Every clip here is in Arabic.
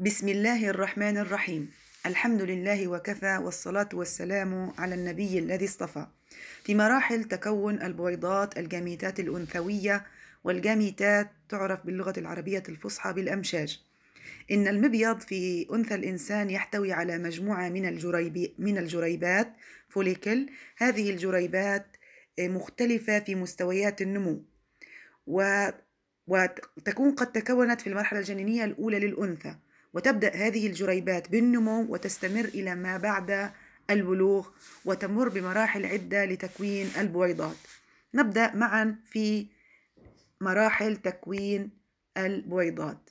بسم الله الرحمن الرحيم الحمد لله وكفى والصلاة والسلام على النبي الذي اصطفى في مراحل تكون البويضات الجاميتات الأنثوية والجاميتات تعرف باللغة العربية الفصحى بالأمشاج إن المبيض في أنثى الإنسان يحتوي على مجموعة من, الجريب من الجريبات فوليكل هذه الجريبات مختلفة في مستويات النمو وتكون قد تكونت في المرحلة الجنينية الأولى للأنثى وتبدأ هذه الجريبات بالنمو وتستمر إلى ما بعد البلوغ وتمر بمراحل عدة لتكوين البويضات نبدأ معا في مراحل تكوين البويضات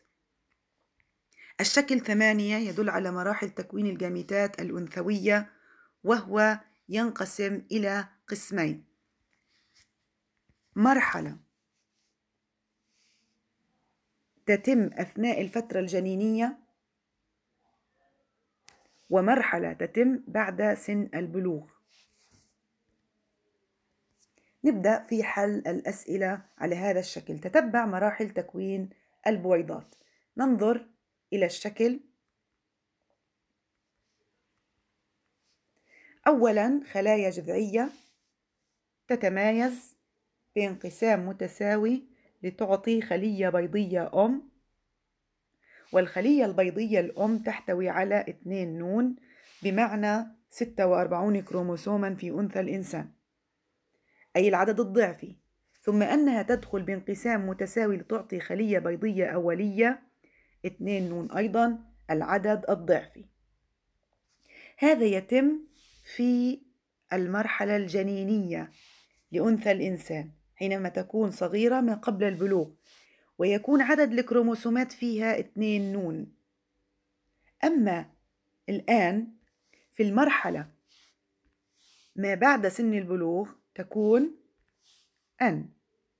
الشكل ثمانية يدل على مراحل تكوين الجاميتات الأنثوية وهو ينقسم إلى قسمين مرحلة تتم أثناء الفترة الجنينية ومرحلة تتم بعد سن البلوغ نبدأ في حل الأسئلة على هذا الشكل تتبع مراحل تكوين البويضات ننظر إلى الشكل أولا خلايا جذعية تتمايز بانقسام متساوي لتعطي خلية بيضية أم والخلية البيضية الأم تحتوي على 2 نون بمعنى 46 كروموسوما في أنثى الإنسان أي العدد الضعفي ثم أنها تدخل بانقسام متساوي لتعطي خلية بيضية أولية 2 نون أيضا العدد الضعفي هذا يتم في المرحلة الجنينية لأنثى الإنسان حينما تكون صغيرة من قبل البلوغ ويكون عدد الكروموسومات فيها 2 نون أما الآن في المرحلة ما بعد سن البلوغ تكون أن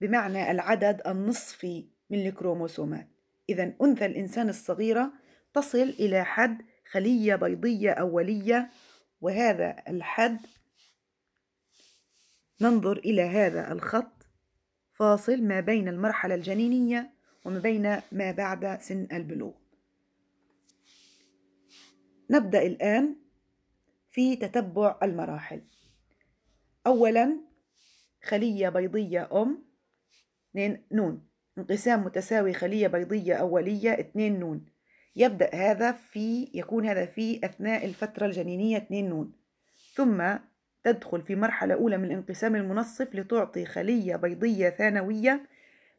بمعنى العدد النصفي من الكروموسومات إذا أنثى الإنسان الصغيرة تصل إلى حد خلية بيضية أولية وهذا الحد ننظر إلى هذا الخط فاصل ما بين المرحلة الجنينية وما بين ما بعد سن البلوغ نبدأ الآن في تتبع المراحل أولا خلية بيضية أم نون انقسام متساوي خلية بيضية أولية 2 نون يبدأ هذا في يكون هذا في أثناء الفترة الجنينية 2 نون ثم تدخل في مرحلة أولى من الانقسام المنصف لتعطي خلية بيضية ثانوية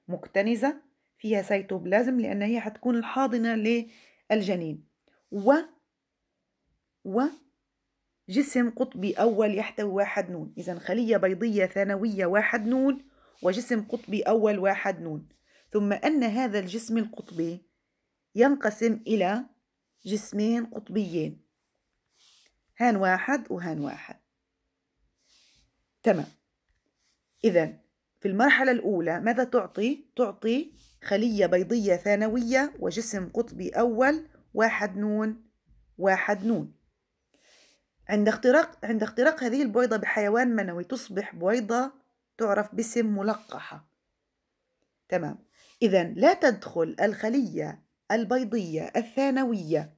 مكتنزة فيها سيتوبلازم لأن هي هتكون الحاضنة للجنين و و جسم قطبي أول يحتوي واحد نون إذا خلية بيضية ثانوية واحد نون وجسم قطبي أول واحد نون ثم أن هذا الجسم القطبي ينقسم إلى جسمين قطبيين هان واحد وهان واحد تمام إذا في المرحلة الأولى ماذا تعطي؟ تعطي خلية بيضية ثانوية وجسم قطبي أول واحد نون واحد نون عند اختراق عند اختراق هذه البويضة بحيوان منوي تصبح بويضة تعرف باسم ملقحة تمام إذا لا تدخل الخلية البيضية الثانوية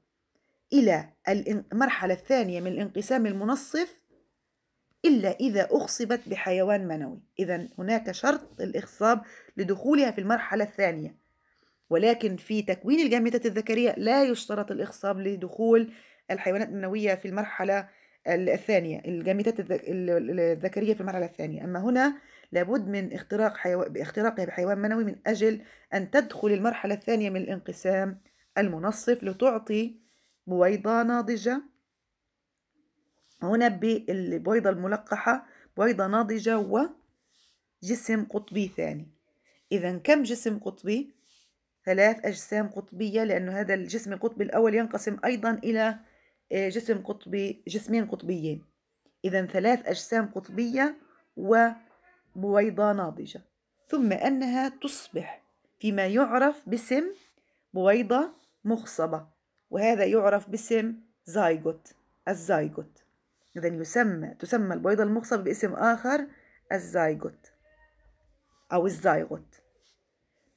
إلى المرحلة الثانية من الانقسام المنصف إلا إذا أخصبت بحيوان منوي إذا هناك شرط الإخصاب لدخولها في المرحلة الثانية ولكن في تكوين الجامدة الذكرية لا يشترط الإخصاب لدخول الحيوانات المنوية في المرحلة الثانية الجامدة الذكرية في المرحلة الثانية أما هنا لابد من اختراق حيو... اختراقها بحيوان منوي من أجل أن تدخل المرحلة الثانية من الانقسام المنصف لتعطي بويضة ناضجة هنا بالبويضة الملقحة بويضة ناضجة وجسم قطبي ثاني إذا كم جسم قطبي؟ ثلاث أجسام قطبية لأن هذا الجسم القطبي الأول ينقسم أيضا إلى آه، جسم قطبي جسمين قطبيين إذا ثلاث أجسام قطبية وبويضة ناضجة ثم أنها تصبح فيما يعرف باسم بويضة مخصبة وهذا يعرف باسم زايغوت الزايغوت إذا يسمى تسمى البيضة المخصبة باسم آخر الزايغوت أو الزايغوت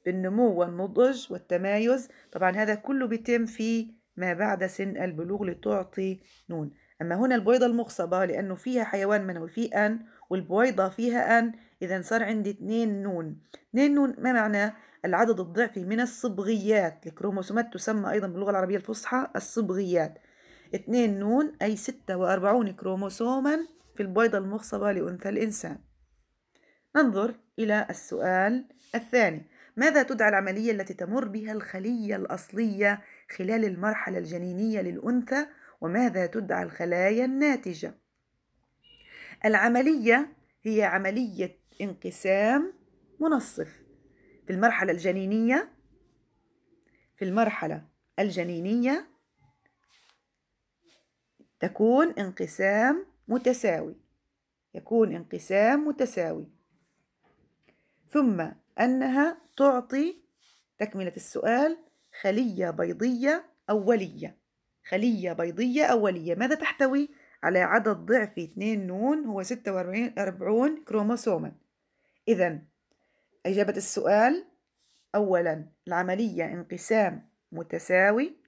بالنمو والنضج والتمايز طبعا هذا كله بيتم في ما بعد سن البلوغ لتعطي نون أما هنا البيضة المخصبة لأنه فيها حيوان منوي في أن والبويضة فيها أن إذا صار عندي اثنين نون اثنين نون ما معناه العدد الضعفي من الصبغيات الكروموسومات تسمى أيضا باللغة العربية الفصحى الصبغيات 2 نون أي 46 كروموسوما في البيضة المخصبة لأنثى الإنسان ننظر إلى السؤال الثاني ماذا تدعى العملية التي تمر بها الخلية الأصلية خلال المرحلة الجنينية للأنثى وماذا تدعى الخلايا الناتجة العملية هي عملية انقسام منصف في المرحلة الجنينية في المرحلة الجنينية تكون انقسام متساوي يكون انقسام متساوي ثم أنها تعطي تكملة السؤال خلية بيضية أولية خلية بيضية أولية ماذا تحتوي؟ على عدد ضعف 2 نون هو 46 كروموسوما إذا إجابة السؤال أولا العملية انقسام متساوي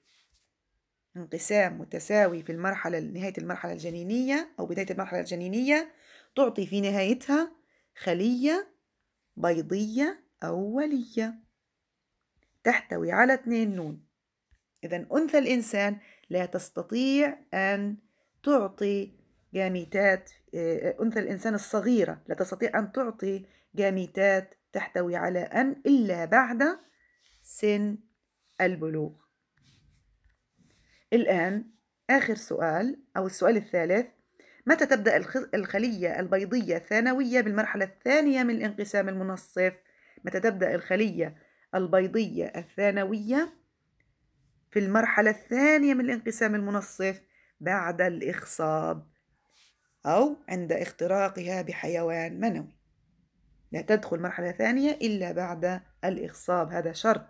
انقسام متساوي في المرحلة نهاية المرحلة الجنينية أو بداية المرحلة الجنينية تعطي في نهايتها خلية بيضية أولية تحتوي على اثنين نون إذا أنثى الإنسان لا تستطيع أن تعطي جاميتات آه، أنثى الإنسان الصغيرة لا تستطيع أن تعطي جاميتات تحتوي على أن إلا بعد سن البلوغ الآن آخر سؤال أو السؤال الثالث متى تبدأ الخلية البيضية الثانوية بالمرحلة الثانية من الانقسام المنصف؟ متى تبدأ الخلية البيضية الثانوية في المرحلة الثانية من الانقسام المنصف بعد الإخصاب أو عند اختراقها بحيوان منوي لا تدخل مرحلة ثانية إلا بعد الإخصاب هذا شرط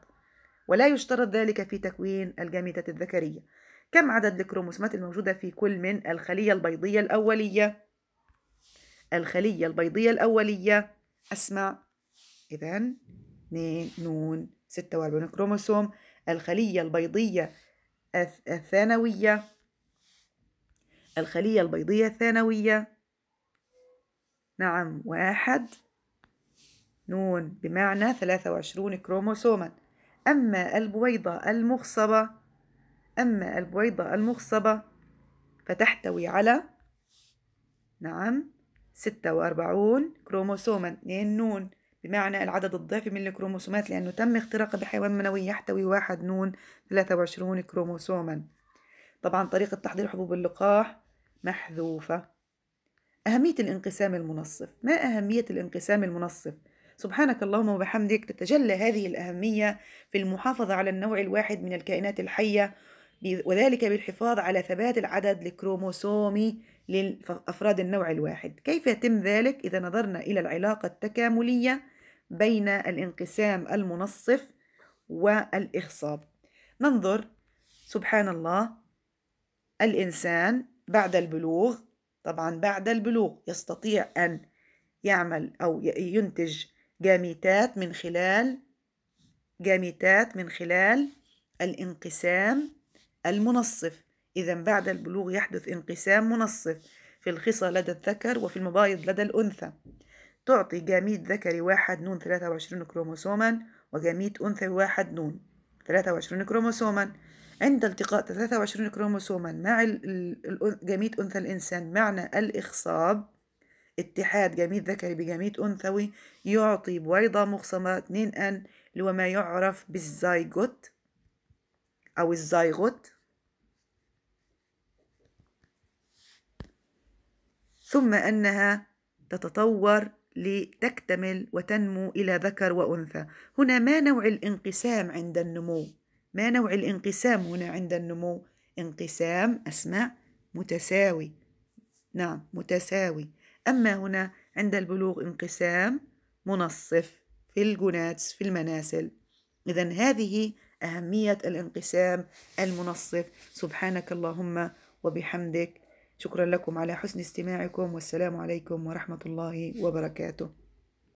ولا يشترط ذلك في تكوين الجامدة الذكرية كم عدد الكروموسومات الموجودة في كل من الخلية البيضية الأولية الخلية البيضية الأولية أسمع إذا اثنين نون ستة وأربعون كروموسوم الخلية البيضية الثانوية الخلية البيضية الثانوية نعم واحد نون بمعنى ثلاثة وعشرون كروموسوما أما البويضة المخصبة أما البويضة المخصبة فتحتوي على نعم ستة وأربعون كروموسوما 2 نون بمعنى العدد الضعفي من الكروموسومات لأنه تم اختراقه بحيوان منوي يحتوي واحد نون ثلاثة وعشرون كروموسوما طبعا طريقة تحضير حبوب اللقاح محذوفة أهمية الانقسام المنصف ما أهمية الانقسام المنصف؟ سبحانك اللهم وبحمدك تتجلى هذه الأهمية في المحافظة على النوع الواحد من الكائنات الحية وذلك بالحفاظ على ثبات العدد الكروموسومي لأفراد النوع الواحد كيف يتم ذلك إذا نظرنا إلى العلاقة التكاملية بين الانقسام المنصف والإخصاب ننظر سبحان الله الإنسان بعد البلوغ طبعا بعد البلوغ يستطيع أن يعمل أو ينتج جاميتات من خلال جاميتات من خلال الانقسام المنصف إذا بعد البلوغ يحدث انقسام منصف في الخصى لدى الذكر وفي المبايض لدى الأنثى تعطي جاميت ذكري واحد نون 23 كروموسوما وجاميت أنثوي واحد نون 23 كروموسوما عند التقاء 23 كروموسوما مع جاميت أنثى الإنسان معنى الإخصاب اتحاد جاميت ذكري بجاميت أنثوي يعطي بويضة مخصمة 2N اللي هو ما يعرف بالزايجوت أو الزايغوت ثم أنها تتطور لتكتمل وتنمو إلى ذكر وأنثى هنا ما نوع الانقسام عند النمو ما نوع الانقسام هنا عند النمو انقسام أسمع متساوي نعم متساوي أما هنا عند البلوغ انقسام منصف في الجوناتس في المناسل إذا هذه أهمية الانقسام المنصف سبحانك اللهم وبحمدك شكرا لكم على حسن استماعكم والسلام عليكم ورحمة الله وبركاته